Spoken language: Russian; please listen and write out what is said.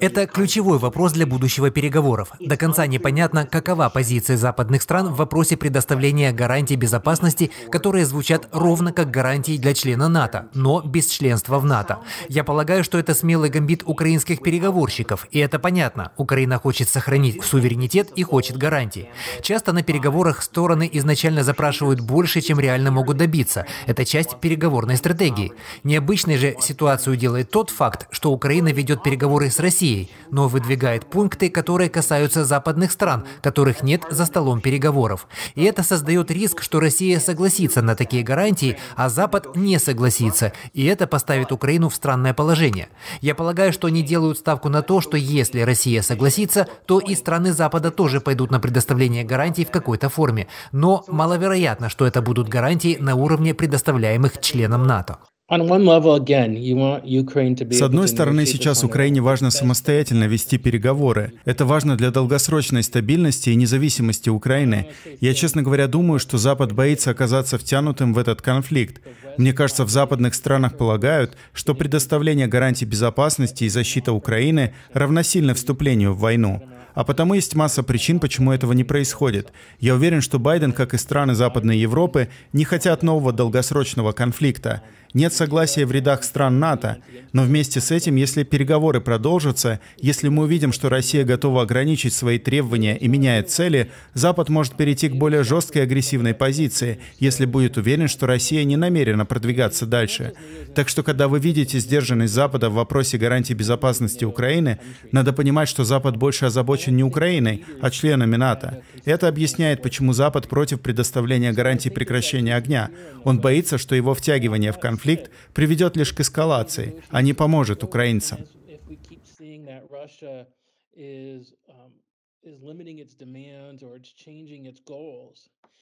Это ключевой вопрос для будущего переговоров. До конца непонятно, какова позиция западных стран в вопросе предоставления гарантий безопасности, которые звучат ровно как гарантии для члена НАТО, но без членства в НАТО. Я полагаю, что это смелый гамбит украинских переговорщиков, и это понятно. Украина хочет сохранить суверенитет и хочет гарантий. Часто на переговорах стороны изначально запрашивают больше, чем реально могут добиться. Это часть переговорной стратегии. Необычной же ситуации сенсацию делает тот факт, что Украина ведет переговоры с Россией, но выдвигает пункты, которые касаются западных стран, которых нет за столом переговоров. И это создает риск, что Россия согласится на такие гарантии, а Запад не согласится, и это поставит Украину в странное положение. Я полагаю, что они делают ставку на то, что если Россия согласится, то и страны Запада тоже пойдут на предоставление гарантий в какой-то форме. Но маловероятно, что это будут гарантии на уровне предоставляемых членам НАТО. С одной стороны, сейчас Украине важно самостоятельно вести переговоры. Это важно для долгосрочной стабильности и независимости Украины. Я, честно говоря, думаю, что Запад боится оказаться втянутым в этот конфликт. Мне кажется, в западных странах полагают, что предоставление гарантий безопасности и защита Украины равносильно вступлению в войну. А потому есть масса причин, почему этого не происходит. Я уверен, что Байден, как и страны Западной Европы, не хотят нового долгосрочного конфликта. Нет согласия в рядах стран НАТО. Но вместе с этим, если переговоры продолжатся, если мы увидим, что Россия готова ограничить свои требования и меняет цели, Запад может перейти к более жесткой агрессивной позиции, если будет уверен, что Россия не намерена продвигаться дальше. Так что, когда вы видите сдержанность Запада в вопросе гарантии безопасности Украины, надо понимать, что Запад больше озабочен не Украиной, а членами НАТО. Это объясняет, почему Запад против предоставления гарантий прекращения огня. Он боится, что его втягивание в конфликт конфликт приведет лишь к эскалации, а не поможет украинцам.